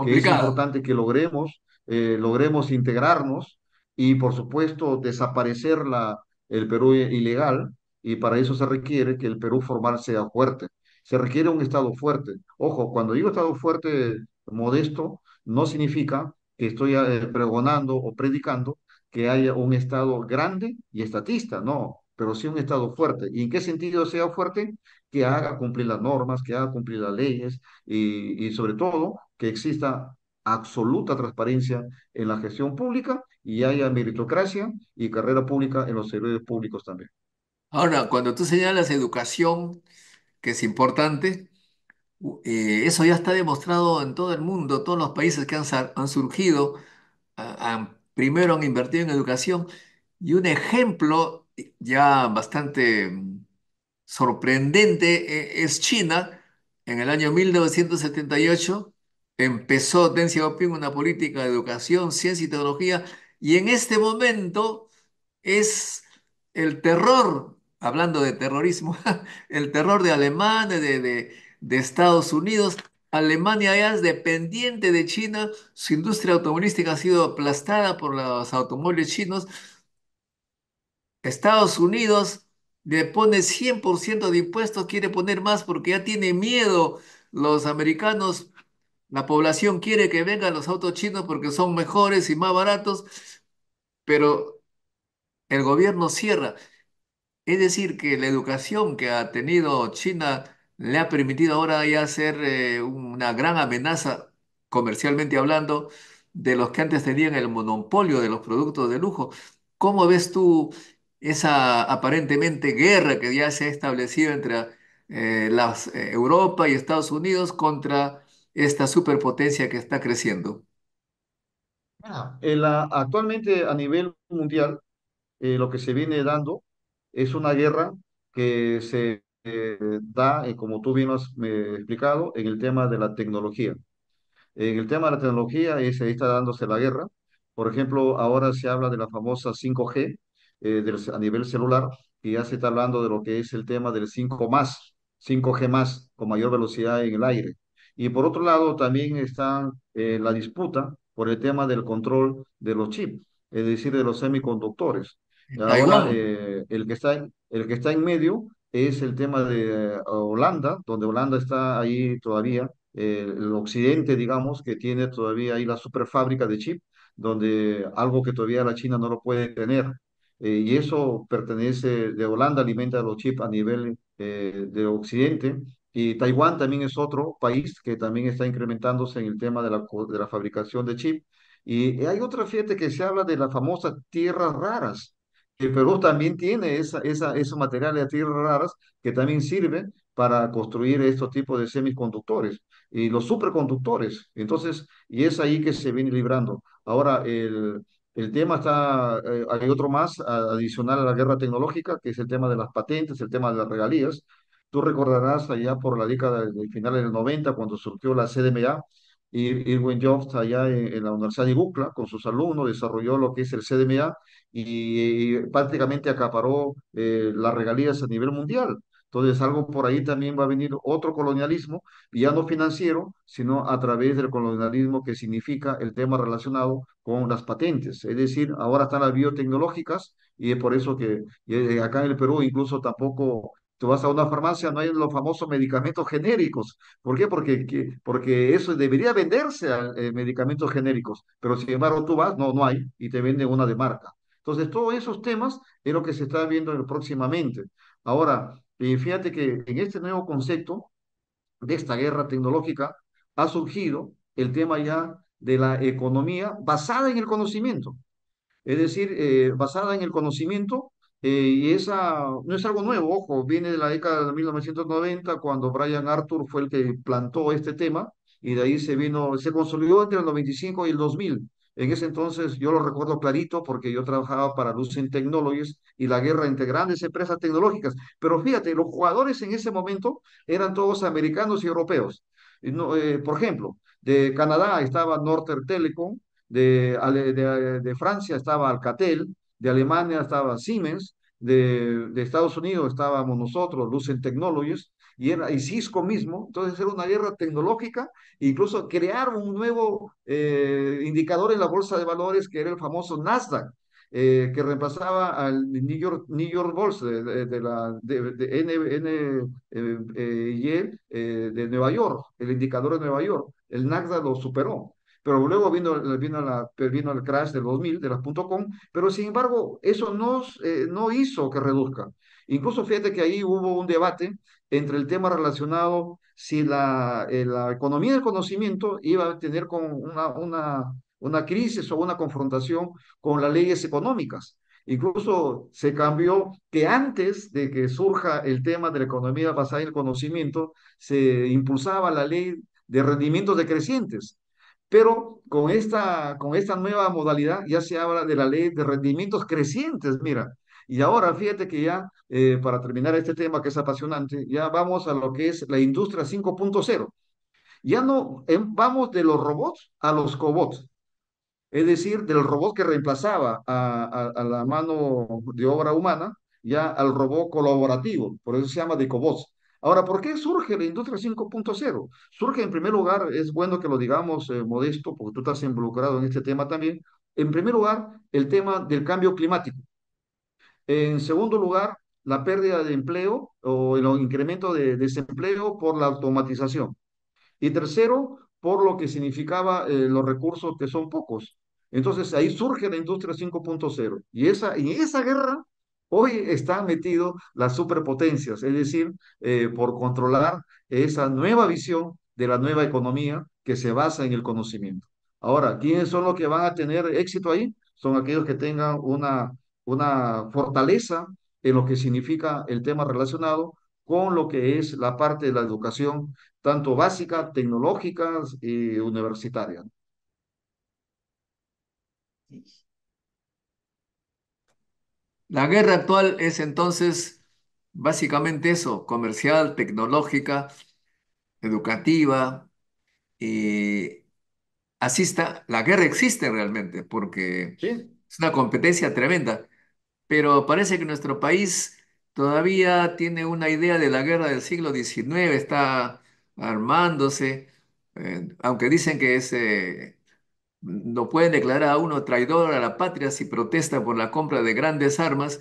que es importante que logremos, eh, logremos integrarnos y, por supuesto, desaparecer la, el Perú ilegal, y para eso se requiere que el Perú formal sea fuerte. Se requiere un Estado fuerte. Ojo, cuando digo Estado fuerte, modesto, no significa que estoy eh, pregonando o predicando que haya un Estado grande y estatista, no, pero sí un Estado fuerte. ¿Y en qué sentido sea fuerte? Que haga cumplir las normas, que haga cumplir las leyes y, sobre todo que exista absoluta transparencia en la gestión pública y haya meritocracia y carrera pública en los servicios públicos también. Ahora, cuando tú señalas educación, que es importante, eh, eso ya está demostrado en todo el mundo, todos los países que han, surgido, primero han invertido en educación y un ejemplo eh, ya bastante mm, sorprendente e, es China. En el año 1978 empezó Deng Xiaoping una política de educación, ciencia y tecnología y en este momento es el terror, hablando de terrorismo, <laughs> el terror de Alemania de, de Estados Unidos. Alemania ya es dependiente de China, su industria automovilística ha sido aplastada por los automóviles chinos. Estados Unidos le pone 100% de impuestos, quiere poner más porque ya tiene miedo los americanos. La población quiere que vengan los autos chinos porque son mejores y más baratos, pero el gobierno cierra. Es decir, que la educación que ha tenido China le ha permitido ahora ya ser eh, una gran amenaza, comercialmente hablando, de los que antes tenían el monopolio de los productos de lujo. ¿Cómo ves tú esa aparentemente guerra que ya se ha establecido entre eh, las, eh, Europa y Estados Unidos contra esta superpotencia que está creciendo? actualmente a nivel mundial, lo que se viene dando es una guerra que se eh, da, eh, como tú bien has eh, explicado, en el tema de la tecnología. En el tema de la tecnología ahí está dándose la guerra. Por ejemplo, ahora se habla de la famosa 5G a nivel celular y ya se está hablando de lo que es el tema del 5 más, 5G más, con mayor velocidad en el aire. Y por otro lado, también está la disputa por el tema del control de los chips, es decir, de los semiconductores. Ahora, el, que está el que está en medio es el tema de eh, Holanda, donde Holanda está ahí todavía, eh, el occidente, digamos, que tiene todavía ahí la superfábrica de chip, donde algo que todavía la China no lo puede tener. Eh, y eso pertenece de Holanda, alimenta los chips a nivel de occidente. Y Taiwán también es otro país que también está incrementándose en el tema de la, fabricación de chip. Y hay otra, fiesta que se habla de las famosas tierras raras el Perú también tiene esa, esa, esos materiales de tierras raras que también sirven para construir estos tipos de semiconductores y los superconductores. Entonces, y es ahí que se viene librando. Ahora, el, tema está, eh, hay otro más adicional a la guerra tecnológica, que es el tema de las patentes, el tema de las regalías. Tú recordarás allá por la década del final del 90, cuando surgió la CDMA, Irwin está allá en, la Universidad de Bucla con sus alumnos, desarrolló lo que es el CDMA y, prácticamente acaparó eh, las regalías a nivel mundial. Entonces, algo por ahí también va a venir otro colonialismo, ya no financiero, sino a través del colonialismo que significa el tema relacionado con las patentes. Es decir, ahora están las biotecnológicas y es por eso que eh, acá en el Perú incluso tampoco Tú vas a una farmacia, no hay los famosos medicamentos genéricos. ¿Por qué? Porque, porque eso debería venderse a eh, medicamentos genéricos, pero sin embargo tú vas, no, no hay, y te venden una de marca. Entonces, todos esos temas es lo que se está viendo próximamente. Ahora, eh, fíjate que en este nuevo concepto de esta guerra tecnológica ha surgido el tema ya de la economía basada en el conocimiento. Es decir, eh, basada en el conocimiento eh, y esa no es algo nuevo, ojo, viene de la década de 1990, cuando Brian Arthur fue el que plantó este tema, y de ahí se vino, se consolidó entre el 95 y el 2000. En ese entonces yo lo recuerdo clarito porque yo trabajaba para Lucent Technologies y la guerra entre grandes empresas tecnológicas. Pero fíjate, los jugadores en ese momento eran todos americanos y europeos. Eh, por ejemplo, de Canadá estaba Northern Telecom, de, de Francia estaba Alcatel, de Alemania estaba Siemens, de, Estados Unidos estábamos nosotros, Lucent Technologies, y, era, y Cisco mismo, entonces era una guerra tecnológica, incluso crearon un nuevo eh, indicador en la bolsa de valores que era el famoso Nasdaq, eh, que reemplazaba al New York, New York Bolsa de, la de, eh, de Nueva York, el indicador de Nueva York, el Nasdaq lo superó pero luego vino, eh, vino, la, pues, el crash del 2000, de las .com, pero sin embargo, eso no, eh, no hizo que reduzcan. Incluso fíjate que ahí hubo un debate entre el tema relacionado si la, eh, la economía del conocimiento iba a tener con una, una, una crisis o una confrontación con las leyes económicas. Incluso se cambió que antes de que surja el tema de la economía basada en el conocimiento, se impulsaba la ley de rendimientos decrecientes, pero con esta, con esta nueva modalidad ya se habla de la ley de rendimientos crecientes, mira. Y ahora fíjate que ya, eh, para terminar este tema que es apasionante, ya vamos a lo que es la industria 5.0. Ya no em, vamos de los robots a los cobots, es decir, del robot que reemplazaba a la mano de obra humana, ya al robot colaborativo, por eso se llama de cobots. Ahora, ¿por qué surge la industria 5.0? Surge en primer lugar, es bueno que lo digamos eh, modesto, porque tú estás involucrado en este tema también. En primer lugar, el tema del cambio climático. En segundo lugar, la pérdida de empleo o el incremento de desempleo por la automatización. Y tercero, por lo que significaba eh, los recursos que son pocos. Entonces ahí surge la industria 5.0 y esa, en esa guerra Hoy están metidos las superpotencias, es decir, eh, por controlar esa nueva visión de la nueva economía que se basa en el conocimiento. Ahora, ¿quiénes son los que van a tener éxito ahí? Son aquellos que tengan una, una fortaleza en lo que significa el tema relacionado con lo que es la parte de la educación, tanto básica, tecnológica y universitaria. Sí. La guerra actual es entonces básicamente eso, comercial, tecnológica, educativa. así está. la guerra existe realmente porque es una competencia tremenda, pero parece que nuestro país todavía tiene una idea de la guerra del siglo XIX, está armándose, eh, aunque dicen que es... Eh, no pueden declarar a uno traidor a la patria si protesta por la compra de grandes armas,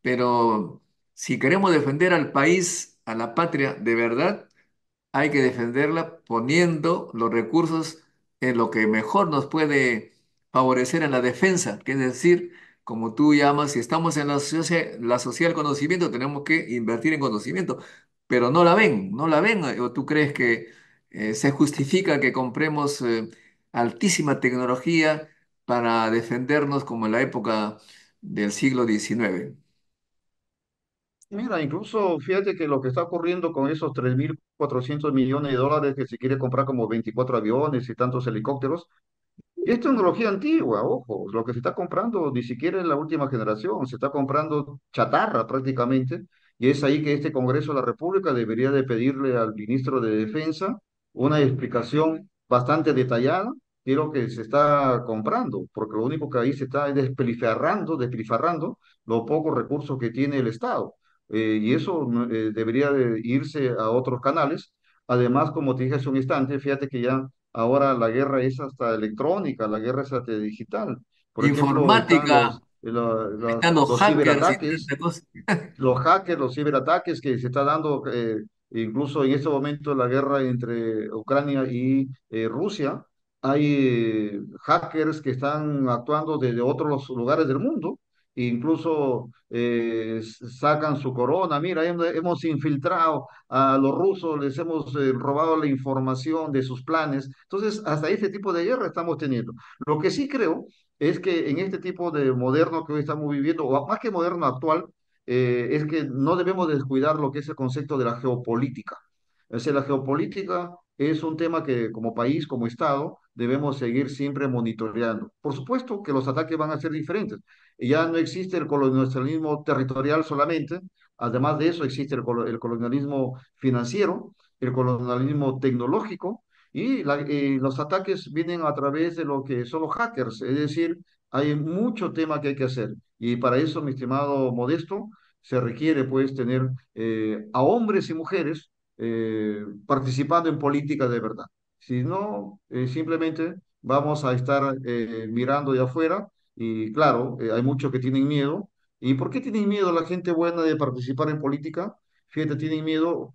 pero si queremos defender al país, a la patria de verdad, hay que defenderla poniendo los recursos en lo que mejor nos puede favorecer en la defensa, que es decir, como tú llamas, si estamos en la, sociedad la sociedad del conocimiento, tenemos que invertir en conocimiento, pero no la ven, no la ven. ¿O tú crees que eh, se justifica que compremos... Eh, altísima tecnología para defendernos como en la época del siglo XIX. Mira, incluso fíjate que lo que está ocurriendo con esos 3.400 millones de dólares que se quiere comprar como 24 aviones y tantos helicópteros, es tecnología antigua, ojo, lo que se está comprando ni siquiera es la última generación, se está comprando chatarra prácticamente, y es ahí que este Congreso de la República debería de pedirle al ministro de Defensa una explicación bastante detallada quiero que se está comprando, porque lo único que ahí se está desplifarrando, desplifarrando los pocos recursos que tiene el Estado. Eh, y eso eh, debería de irse a otros canales. Además, como te dije hace un instante, fíjate que ya ahora la guerra es hasta electrónica, la guerra es hasta digital. Informática. los, eh, hackers, ciberataques, <laughs> los hackers, los ciberataques que se está dando incluso en este momento la guerra entre Ucrania y Rusia, hay eh, hackers que están actuando desde otros lugares del mundo, incluso eh, sacan su corona, mira, hemos infiltrado a los rusos, les hemos eh, robado la información de sus planes. Entonces, hasta este tipo de guerra estamos teniendo. Lo que sí creo es que en este tipo de moderno que hoy estamos viviendo, o más que moderno actual, es que no debemos descuidar lo que es el concepto de la geopolítica. Es decir, la geopolítica es un tema que como país, como Estado, debemos seguir siempre monitoreando. Por supuesto que los ataques van a ser diferentes. Ya no existe el colonialismo territorial solamente, además de eso existe el, colonialismo financiero, el colonialismo tecnológico, y eh, los ataques vienen a través de lo que son los hackers, es decir, hay mucho tema que hay que hacer. Y para eso, mi estimado Modesto, se requiere pues tener eh, a hombres y mujeres eh, participando en política de verdad. Si no, eh, simplemente vamos a estar eh, mirando de afuera y claro, eh, hay muchos que tienen miedo. ¿Y por qué tienen miedo la gente buena de participar en política? Fíjate, tienen miedo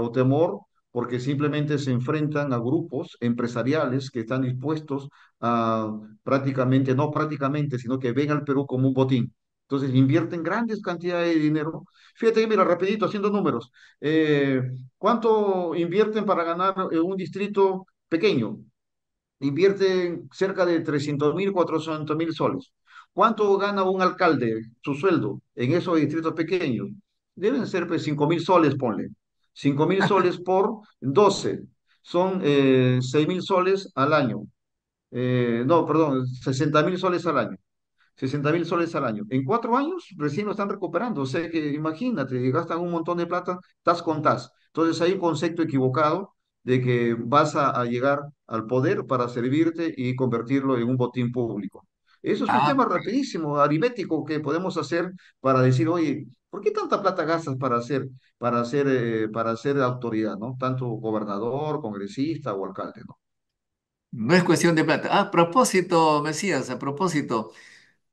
o temor porque simplemente se enfrentan a grupos empresariales que están dispuestos a prácticamente, no prácticamente, sino que ven al Perú como un botín. Entonces invierten grandes cantidades de dinero. Fíjate, mira, rapidito, haciendo números. Eh, ¿Cuánto invierten para ganar eh, un distrito pequeño? Invierten cerca de 300 mil, 400 mil soles. ¿Cuánto gana un alcalde su sueldo en esos distritos pequeños? Deben ser pues, 5 mil soles, ponle. 5 mil soles por 12. Son eh, 6 mil soles al año. Eh, no, perdón, 60 mil soles al año. 60 mil soles al año. En cuatro años recién lo están recuperando. O sea que imagínate, gastan un montón de plata, tas con tas. Entonces hay un concepto equivocado de que vas a, llegar al poder para servirte y convertirlo en un botín público. Eso es un ah, tema rapidísimo, aritmético, que podemos hacer para decir, oye, ¿por qué tanta plata gastas para hacer, para hacer, eh, para hacer autoridad, ¿no? Tanto gobernador, congresista o alcalde, ¿no? No es cuestión de plata. Ah, a propósito, Mesías, a propósito,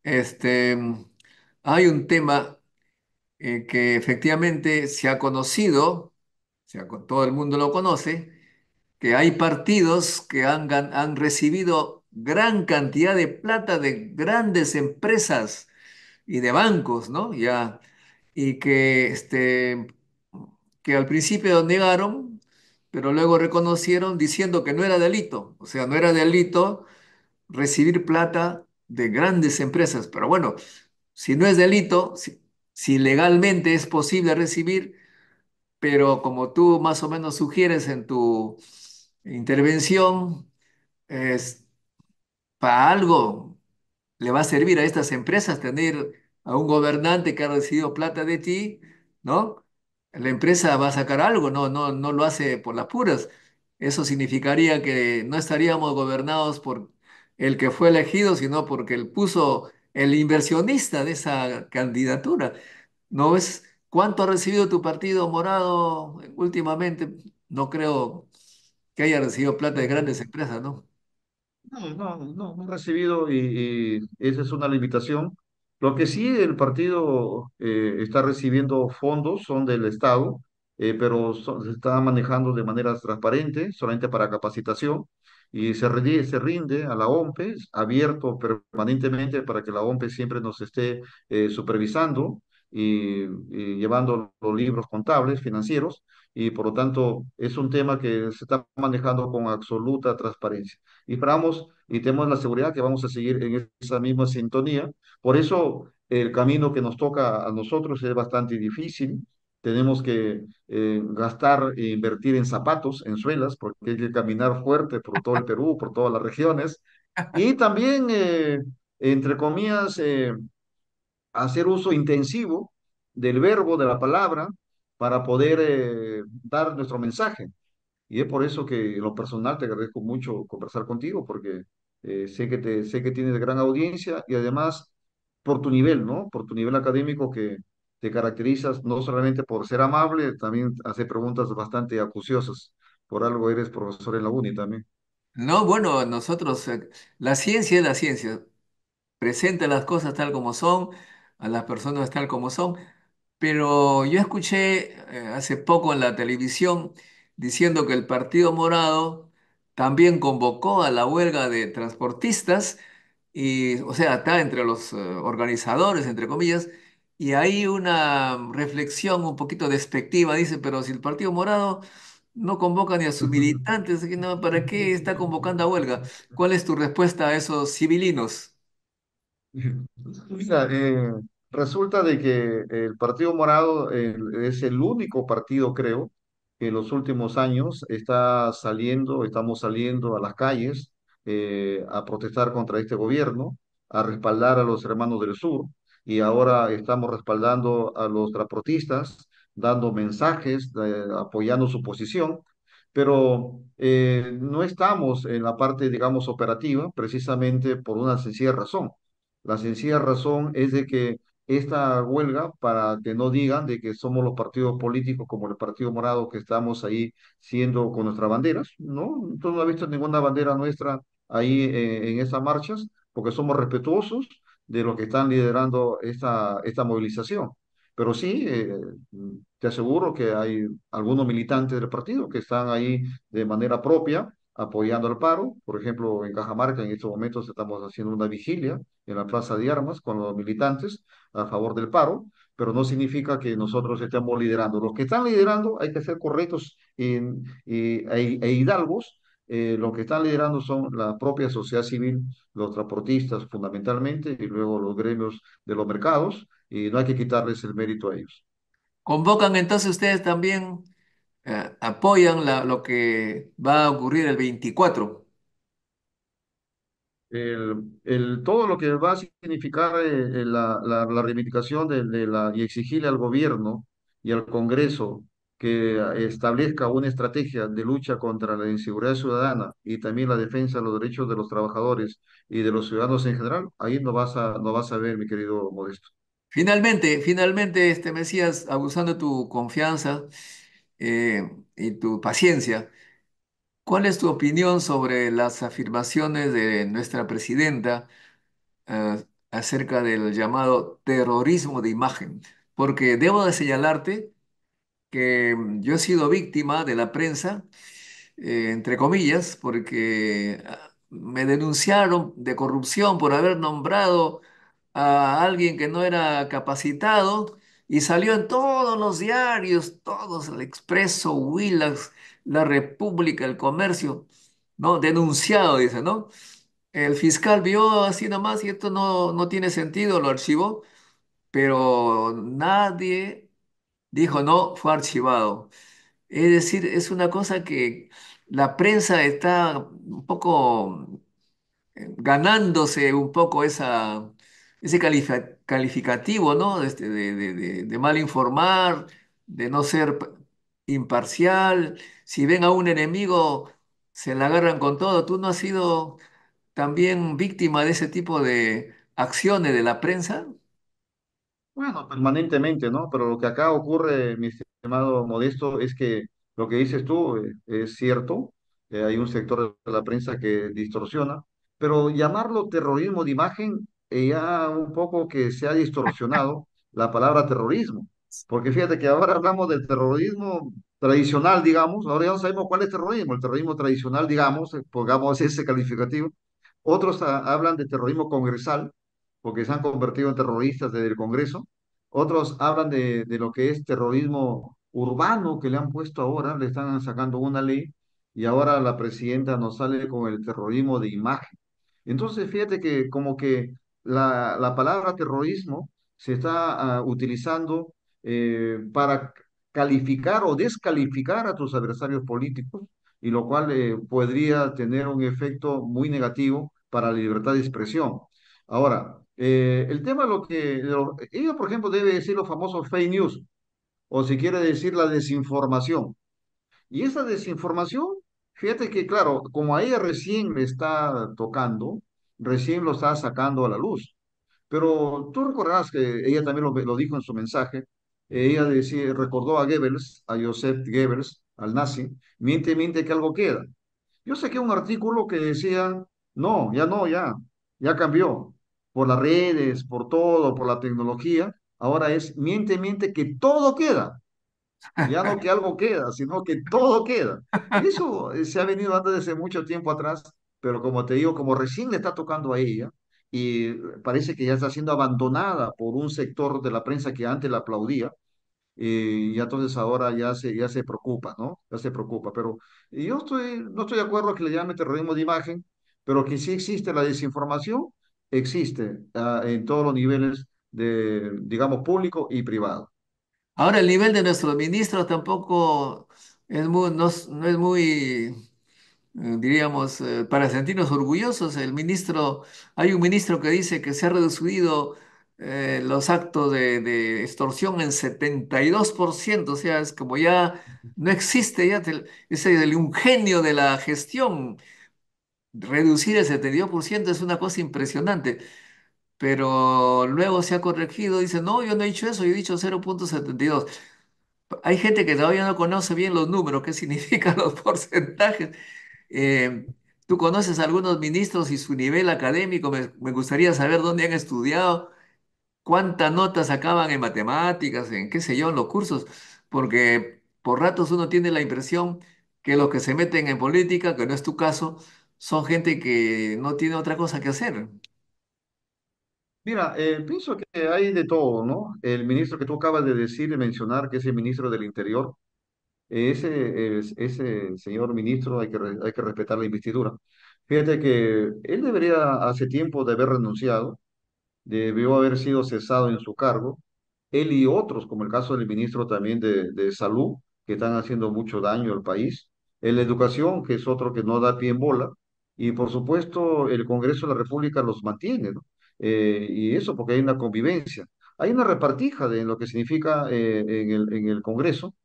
este, mm, hay un tema eh, que efectivamente se ha conocido, o sea, todo el mundo lo conoce, que hay partidos que han, han recibido gran cantidad de plata de grandes empresas y de bancos, ¿no? Ya, y que, este, que al principio negaron, pero luego reconocieron diciendo que no era delito, o sea, no era delito recibir plata de grandes empresas. Pero bueno, si no es delito, si, legalmente es posible recibir, pero como tú más o menos sugieres en tu intervención, es, para algo le va a servir a estas empresas tener a un gobernante que ha recibido plata de ti, ¿no? La empresa va a sacar algo, no, no, no lo hace por las puras. Eso significaría que no estaríamos gobernados por el que fue elegido, sino porque él puso el inversionista de esa candidatura. ¿No ves cuánto ha recibido tu partido morado últimamente? No creo que haya recibido plata de grandes empresas, ¿no? No, no, no, no ha recibido y, esa es una limitación. Lo que sí el partido eh, está recibiendo fondos, son del Estado, eh, pero se está manejando de manera transparente, solamente para capacitación y se rinde, se rinde a la OMPE, abierto permanentemente para que la OMPE siempre nos esté eh, supervisando y, y, llevando los libros contables, financieros, y por lo tanto es un tema que se está manejando con absoluta transparencia. Y esperamos y tenemos la seguridad que vamos a seguir en esa misma sintonía. Por eso el camino que nos toca a nosotros es bastante difícil, tenemos que eh, gastar e invertir en zapatos, en suelas, porque hay que caminar fuerte por todo el Perú, por todas las regiones. Y también, eh, entre comillas, eh, hacer uso intensivo del verbo, de la palabra, para poder dar nuestro mensaje. Y es por eso que en lo personal te agradezco mucho conversar contigo, porque sé, que te, sé que tienes gran audiencia y además por tu nivel, ¿no? Por tu nivel académico que te caracterizas no solamente por ser amable, también hace preguntas bastante acuciosas. Por algo eres profesor en la UNI también. No, bueno, nosotros, eh, la ciencia es la ciencia. Presenta las cosas tal como son, a las personas tal como son. Pero yo escuché eh, hace poco en la televisión diciendo que el Partido Morado también convocó a la huelga de transportistas y, o sea, está entre los eh, organizadores, entre comillas, y hay una reflexión un poquito despectiva, dice, pero si el Partido Morado no convoca ni a sus <laughs> militantes, ¿para qué está convocando a huelga? ¿Cuál es tu respuesta a esos civilinos? <laughs> Mira, eh, resulta de que el Partido Morado eh, es el único partido, creo, que en los últimos años está saliendo, estamos saliendo a las calles eh, a protestar contra este gobierno, a respaldar a los hermanos del sur y ahora estamos respaldando a los traprotistas, dando mensajes, eh, apoyando su posición, pero eh, no estamos en la parte, digamos, operativa precisamente por una sencilla razón. La sencilla razón es de que esta huelga, para que no digan de que somos los partidos políticos como el Partido Morado que estamos ahí siendo con nuestras banderas, ¿no? Entonces no he visto ninguna bandera nuestra ahí eh, en esas marchas, porque somos respetuosos, de los que están liderando esta, esta movilización. Pero sí, eh, te aseguro que hay algunos militantes del partido que están ahí de manera propia apoyando el paro. Por ejemplo, en Cajamarca en estos momentos estamos haciendo una vigilia en la Plaza de Armas con los militantes a favor del paro, pero no significa que nosotros estemos liderando. Los que están liderando hay que ser correctos en, eh, e, e Hidalgos eh, lo que están liderando son la propia sociedad civil, los transportistas fundamentalmente, y luego los gremios de los mercados, y no hay que quitarles el mérito a ellos. Convocan entonces ustedes también, eh, apoyan lo que va a ocurrir el 24. El, todo lo que va a significar eh, la, reivindicación la, y exigirle al gobierno y al Congreso que ah, establezca una estrategia de lucha contra la inseguridad ciudadana y también la defensa de los derechos de los trabajadores y de los ciudadanos en general, ahí no vas a, no vas a ver, mi querido Modesto. Finalmente, finalmente, este Mesías, abusando de tu confianza eh, y tu paciencia, ¿cuál es tu opinión sobre las afirmaciones de nuestra presidenta eh, acerca del llamado terrorismo de imagen? Porque debo de señalarte que mm, yo he sido víctima de la prensa, eh, entre comillas, porque ah, me denunciaron de corrupción por haber nombrado a alguien que no era capacitado y salió en todos los diarios, todos, el Expreso, Willax, La República, El Comercio, ¿no? Denunciado, dice, ¿no? El fiscal vio así nomás y esto no, no tiene sentido, lo archivó, pero nadie Dijo no, fue archivado. Es decir, es una cosa que la prensa está un poco eh, ganándose un poco ese calificativo, ¿no? Este, de, mal informar, de no ser imparcial. Si ven a un enemigo, se la agarran con todo. ¿Tú no has sido también víctima de ese tipo de acciones de la prensa? Bueno, permanentemente, ¿no? Pero lo que acá ocurre, mi estimado Modesto, es que lo que dices tú eh, es cierto, eh, hay un sector de la prensa que distorsiona, pero llamarlo terrorismo de imagen eh, ya un poco que se ha distorsionado la palabra terrorismo, porque fíjate que ahora hablamos del terrorismo tradicional, digamos, ahora ya no sabemos cuál es terrorismo, el terrorismo tradicional, digamos, pongamos ese calificativo, otros hablan de terrorismo congresal, porque se han convertido en terroristas desde el Congreso. Otros hablan de, lo que es terrorismo urbano que le han puesto ahora, le están sacando una ley y ahora la presidenta nos sale con el terrorismo de imagen. Entonces, fíjate que como que la, la palabra terrorismo se está ah, utilizando eh, para calificar o descalificar a tus adversarios políticos, y lo cual eh, podría tener un efecto muy negativo para la libertad de expresión. Ahora, eh, el tema lo que ella por ejemplo, debe decir los famosos fake news, o si quiere decir la desinformación. Y esa desinformación, fíjate que, claro, como a ella recién le está tocando, recién lo está sacando a la luz. Pero tú recordarás que ella también lo, dijo en su mensaje, ella decía, recordó a Goebbels, a Joseph Goebbels, al nazi, miente, miente que algo queda. Yo sé que un artículo que decía, no, ya no, ya, ya cambió por las redes, por todo, por la tecnología, ahora es miente, miente que todo queda. Ya no que algo queda, sino que todo queda. Eso se ha venido antes desde mucho tiempo atrás, pero como te digo, como recién le está tocando a ella, y parece que ya está siendo abandonada por un sector de la prensa que antes la aplaudía, eh, y entonces ahora ya se, ya se preocupa, ¿no? Ya se preocupa. Pero yo estoy, no estoy de acuerdo que le llame terrorismo de imagen, pero que sí existe la desinformación existe ah, en todos los niveles de, digamos, público y privado. Ahora el nivel de nuestro ministro tampoco es muy, no, es muy, eh, diríamos, eh, para sentirnos orgullosos. El ministro, hay un ministro que dice que se han reducido eh, los actos de, extorsión en 72%, o sea, es como ya no existe ya es el, un genio de la gestión reducir el 72% es una cosa impresionante, pero luego se ha corregido, dice, no, yo no he dicho eso, yo he dicho 0.72. Hay gente que todavía no conoce bien los números, qué <laughs> significan los porcentajes. Em, Tú conoces a algunos ministros y su nivel académico, me, me, gustaría saber dónde han estudiado, cuántas notas sacaban en matemáticas, en qué sé yo, en los cursos, porque por ratos uno tiene la impresión que los que se meten en política, que no es tu caso, son gente que no tiene otra cosa que hacer. Mira, eh, pienso que hay de todo, ¿no? El ministro que tú acabas de decir y mencionar, que es el ministro del Interior, ese, ese señor ministro hay que, hay que respetar la investidura. Fíjate que él debería hace tiempo de haber renunciado, debió haber sido cesado en su cargo, él y otros, como el caso del ministro también de, de Salud, que están haciendo mucho daño al país, en la educación, que es otro que no da pie en bola, y por supuesto el Congreso de la República los mantiene, ¿no? Eh, y eso porque hay una convivencia. Hay una repartija de lo que significa eh, en, el, en, el, Congreso.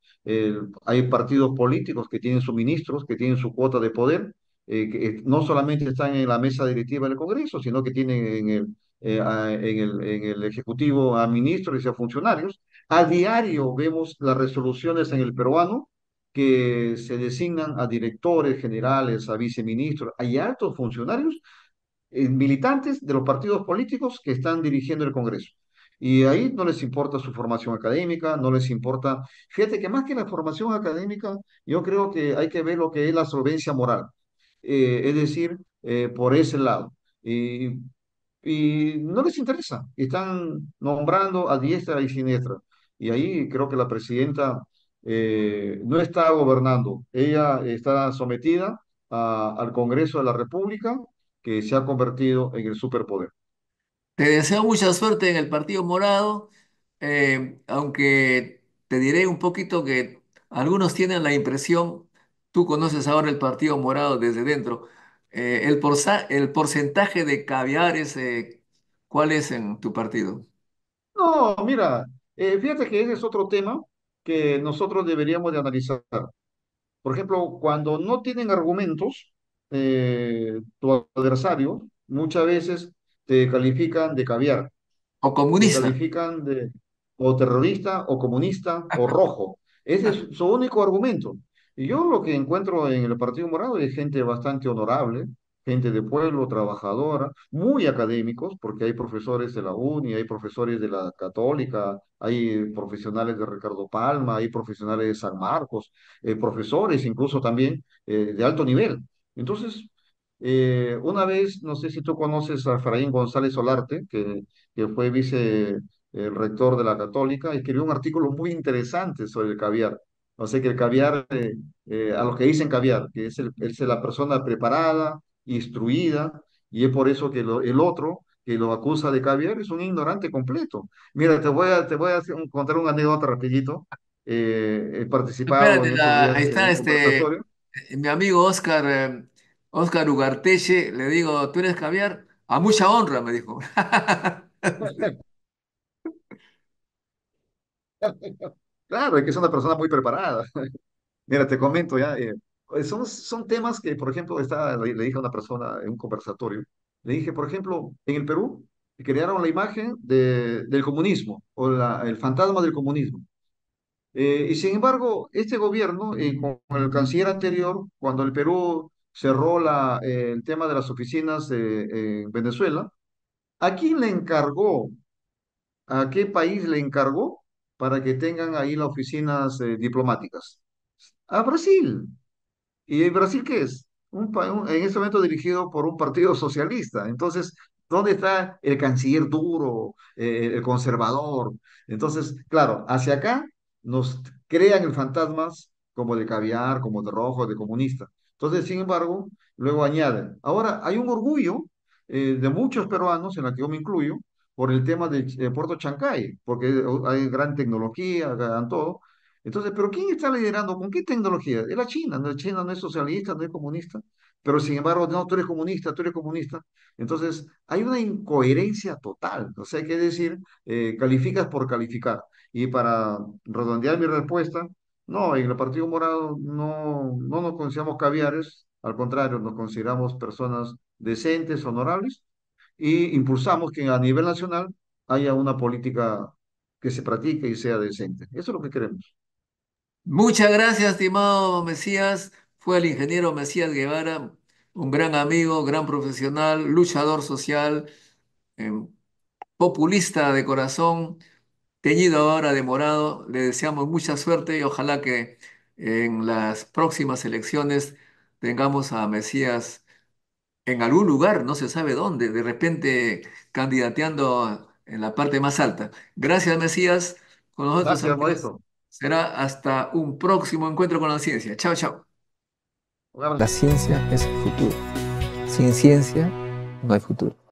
hay partidos políticos que tienen ministros que tienen su cuota de poder, eh, que no solamente están en la mesa directiva del Congreso, sino que tienen en el, en el, en el Ejecutivo a ministros y a funcionarios. A diario vemos las resoluciones en el peruano que se designan a directores generales, a viceministros, hay altos funcionarios eh, militantes de los partidos políticos que están dirigiendo el Congreso. Y ahí no les importa su formación académica, no les importa. Fíjate que más que la formación académica, yo creo que hay que ver lo que es la solvencia moral, eh, es decir, eh, por ese lado. Y, y no les interesa, están nombrando a diestra y siniestra. Y ahí creo que la presidenta eh, no está gobernando, ella está sometida al Congreso de la República, que se ha convertido en el superpoder. Te deseo mucha suerte en el Partido Morado, eh, aunque te diré un poquito que algunos tienen la impresión, tú conoces ahora el Partido Morado desde dentro, eh, el, el, porcentaje de caviares, eh, ¿cuál es en tu partido? No, mira, fíjate que ese es otro tema que nosotros deberíamos de analizar. Por ejemplo, cuando no tienen argumentos, eh, tu adversario muchas veces te califican de caviar. O comunista. Te califican de o terrorista, o comunista, o rojo. Ese es su único argumento. Y yo lo que encuentro en el Partido Morado es gente bastante honorable, gente de pueblo, trabajadora, muy académicos, porque hay profesores de la UNI, hay profesores de la Católica, hay profesionales de Ricardo Palma, hay profesionales de San Marcos, eh, profesores incluso también eh, de alto nivel. Entonces, eh, una vez, no sé si tú conoces a Efraín González Solarte, que, que fue vice el rector de la Católica, escribió un artículo muy interesante sobre el caviar. O sea que el caviar, a los que dicen caviar, que es, el, es la persona preparada, instruida, y es por eso que el otro que lo acusa de caviar es un ignorante completo. Mira, te voy a, te voy a un, contar una anécdota rapidito. Eh, he participado en la- ahí está este, eh, mi amigo Oscar, eh, Oscar Ugarteche, le digo, ¿tú eres caviar? A mucha honra, me dijo. <laughs> Claro, es que es una persona muy preparada. <laughs> Mira, te comento ya. Eh, son, son temas que, por ejemplo, estaba, le, dije a una persona en un conversatorio, le dije, por ejemplo, en el Perú crearon la imagen de, del comunismo o la, el fantasma del comunismo. Eh, y sin embargo, este gobierno, eh, con el canciller anterior, cuando el Perú cerró la, el tema de las oficinas en Venezuela, ¿a quién le encargó? ¿A qué país le encargó para que tengan ahí las oficinas diplomáticas? A Brasil. ¿Y Brasil qué es? Un, en este momento dirigido por un partido socialista. Entonces, ¿dónde está el canciller duro, eh, el conservador? Entonces, claro, hacia acá nos crean el fantasmas como de caviar, como de rojo, de comunista. Entonces, sin embargo, luego añaden. Ahora, hay un orgullo eh, de muchos peruanos, en la que yo me incluyo, por el tema de, eh, Puerto Chancay, porque hay gran tecnología, dan todo, entonces, ¿pero quién está liderando? ¿Con qué tecnología? Es la China, La China no es socialista, no es comunista, pero sin embargo, no, tú eres comunista, tú eres comunista. Entonces, hay una incoherencia total, o sea, hay que decir, eh, calificas por calificar. Y para redondear mi respuesta, no, en el Partido Morado no, no nos consideramos caviares, al contrario, nos consideramos personas decentes, honorables, y impulsamos que a nivel nacional haya una política que se practique y sea decente. Eso es lo que queremos. Muchas gracias, estimado Mesías. Fue el ingeniero Mesías Guevara, un gran amigo, gran profesional, luchador social, em, populista de corazón, teñido ahora de morado. Le deseamos mucha suerte y ojalá que en las próximas elecciones tengamos a Mesías en algún lugar, no se sabe dónde, de repente candidateando en la parte más alta. Gracias, Mesías. Con nosotros Gracias, Será hasta un próximo encuentro con la ciencia. Chao, chao. La ciencia es el futuro. Sin ciencia no hay futuro.